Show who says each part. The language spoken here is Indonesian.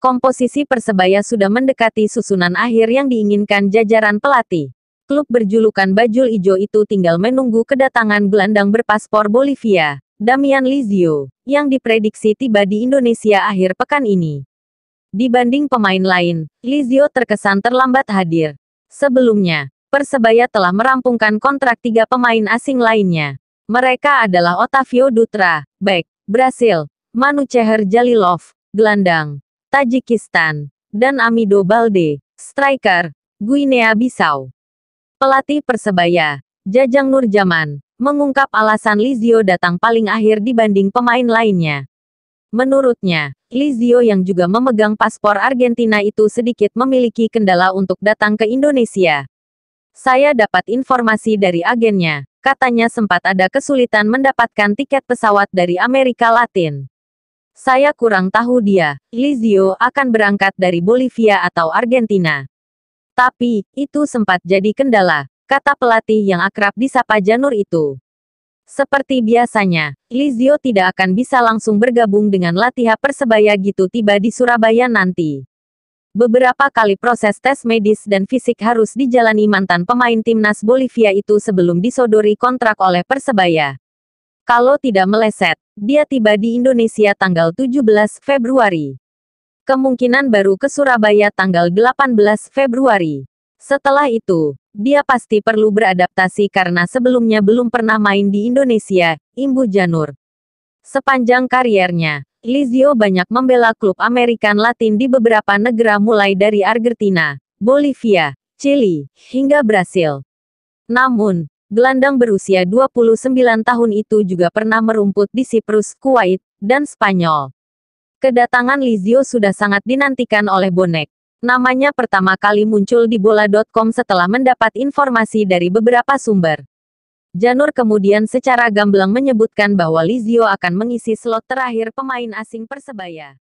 Speaker 1: komposisi Persebaya sudah mendekati susunan akhir yang diinginkan jajaran pelatih. Klub berjulukan Bajul Ijo itu tinggal menunggu kedatangan gelandang berpaspor Bolivia, Damian Lizio, yang diprediksi tiba di Indonesia akhir pekan ini. Dibanding pemain lain, Lizio terkesan terlambat hadir. Sebelumnya, Persebaya telah merampungkan kontrak tiga pemain asing lainnya. Mereka adalah Otavio Dutra, Bek, Brasil, Manu Ceher Jalilov, Gelandang, Tajikistan, dan Amido Balde, striker, Guinea Bissau. Pelatih Persebaya, Jajang Nurjaman, mengungkap alasan Lizio datang paling akhir dibanding pemain lainnya. Menurutnya, Lizio yang juga memegang paspor Argentina itu sedikit memiliki kendala untuk datang ke Indonesia. Saya dapat informasi dari agennya, katanya sempat ada kesulitan mendapatkan tiket pesawat dari Amerika Latin. Saya kurang tahu dia. Lizio akan berangkat dari Bolivia atau Argentina. Tapi, itu sempat jadi kendala, kata pelatih yang akrab disapa Janur itu. Seperti biasanya, Lizio tidak akan bisa langsung bergabung dengan latihan Persebaya gitu tiba di Surabaya nanti. Beberapa kali proses tes medis dan fisik harus dijalani mantan pemain timnas Bolivia itu sebelum disodori kontrak oleh Persebaya. Kalau tidak meleset, dia tiba di Indonesia tanggal 17 Februari. Kemungkinan baru ke Surabaya tanggal 18 Februari. Setelah itu, dia pasti perlu beradaptasi karena sebelumnya belum pernah main di Indonesia, imbu Janur. Sepanjang kariernya, Lizio banyak membela klub American Latin di beberapa negara mulai dari Argentina, Bolivia, Chili, hingga Brasil. Namun, gelandang berusia 29 tahun itu juga pernah merumput di Siprus, Kuwait, dan Spanyol. Kedatangan Lizio sudah sangat dinantikan oleh bonek. Namanya pertama kali muncul di bola.com setelah mendapat informasi dari beberapa sumber. Janur kemudian secara gamblang menyebutkan bahwa Lizio akan mengisi slot terakhir pemain asing Persebaya.